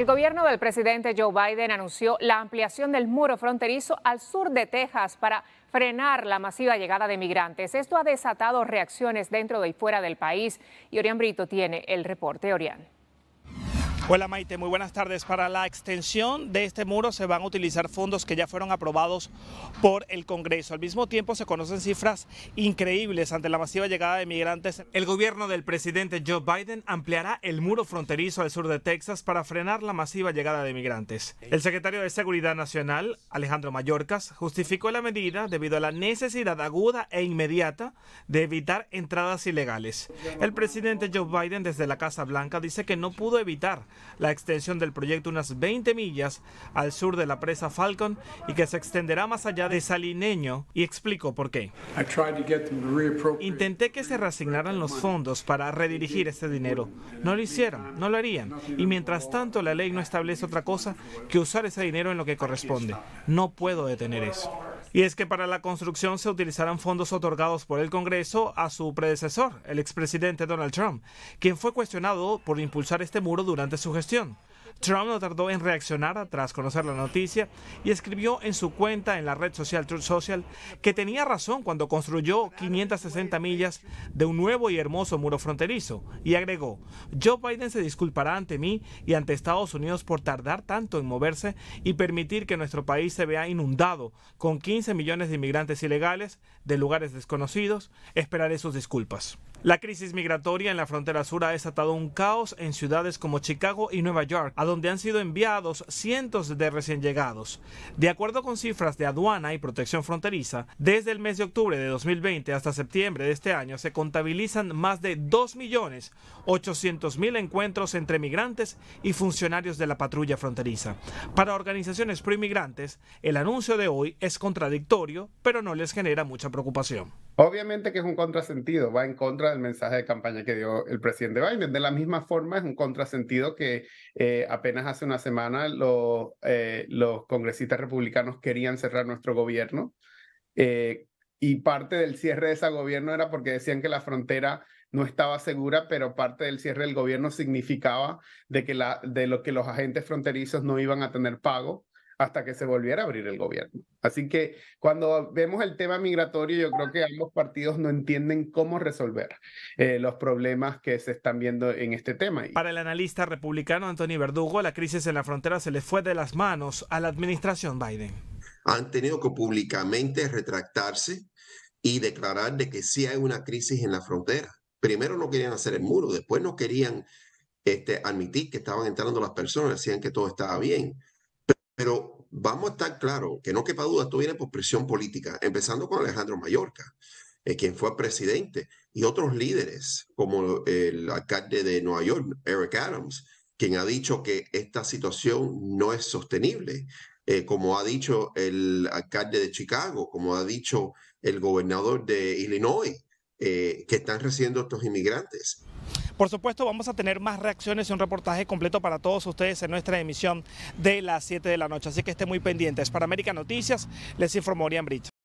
El gobierno del presidente Joe Biden anunció la ampliación del muro fronterizo al sur de Texas para frenar la masiva llegada de migrantes. Esto ha desatado reacciones dentro y fuera del país. Y Orián Brito tiene el reporte. Orián. Hola Maite, muy buenas tardes. Para la extensión de este muro se van a utilizar fondos que ya fueron aprobados por el Congreso. Al mismo tiempo se conocen cifras increíbles ante la masiva llegada de migrantes. El gobierno del presidente Joe Biden ampliará el muro fronterizo al sur de Texas para frenar la masiva llegada de migrantes. El secretario de Seguridad Nacional, Alejandro Mayorkas, justificó la medida debido a la necesidad aguda e inmediata de evitar entradas ilegales. El presidente Joe Biden desde la Casa Blanca dice que no pudo evitar la extensión del proyecto unas 20 millas al sur de la presa Falcon y que se extenderá más allá de Salineño y explico por qué. Intenté que se reasignaran los fondos para redirigir ese dinero. No lo hicieron, no lo harían. Y mientras tanto la ley no establece otra cosa que usar ese dinero en lo que corresponde. No puedo detener eso. Y es que para la construcción se utilizarán fondos otorgados por el Congreso a su predecesor, el expresidente Donald Trump, quien fue cuestionado por impulsar este muro durante su gestión. Trump no tardó en reaccionar tras conocer la noticia y escribió en su cuenta en la red social Truth Social que tenía razón cuando construyó 560 millas de un nuevo y hermoso muro fronterizo y agregó, Joe Biden se disculpará ante mí y ante Estados Unidos por tardar tanto en moverse y permitir que nuestro país se vea inundado con 15 15 millones de inmigrantes ilegales de lugares desconocidos, esperaré sus disculpas. La crisis migratoria en la frontera sur ha desatado un caos en ciudades como Chicago y Nueva York, a donde han sido enviados cientos de recién llegados. De acuerdo con cifras de aduana y protección fronteriza, desde el mes de octubre de 2020 hasta septiembre de este año se contabilizan más de 2.800.000 encuentros entre migrantes y funcionarios de la patrulla fronteriza. Para organizaciones pro-inmigrantes, el anuncio de hoy es contradictorio, pero no les genera mucha preocupación. Obviamente que es un contrasentido, va en contra del mensaje de campaña que dio el presidente Biden. De la misma forma, es un contrasentido que eh, apenas hace una semana eh, los, congresistas republicanos querían cerrar nuestro gobierno eh, y parte del cierre de ese gobierno era porque decían que la frontera no estaba segura, pero parte del cierre del gobierno significaba de que, de lo que los agentes fronterizos no iban a tener pago hasta que se volviera a abrir el gobierno. Así que cuando vemos el tema migratorio, yo creo que ambos partidos no entienden cómo resolver eh, los problemas que se están viendo en este tema. Para el analista republicano Anthony Verdugo, la crisis en la frontera se le fue de las manos a la administración Biden. Han tenido que públicamente retractarse y declarar de que sí hay una crisis en la frontera. Primero no querían hacer el muro, después no querían este, admitir que estaban entrando las personas, decían que todo estaba bien. Pero vamos a estar claros, que no quepa duda, esto viene por presión política, empezando con Alejandro Mallorca, eh, quien fue presidente, y otros líderes, como el alcalde de Nueva York, Eric Adams, quien ha dicho que esta situación no es sostenible, eh, como ha dicho el alcalde de Chicago, como ha dicho el gobernador de Illinois, eh, que están recibiendo estos inmigrantes. Por supuesto, vamos a tener más reacciones y un reportaje completo para todos ustedes en nuestra emisión de las 7 de la noche. Así que estén muy pendientes. Para América Noticias, les informó Orián Brito.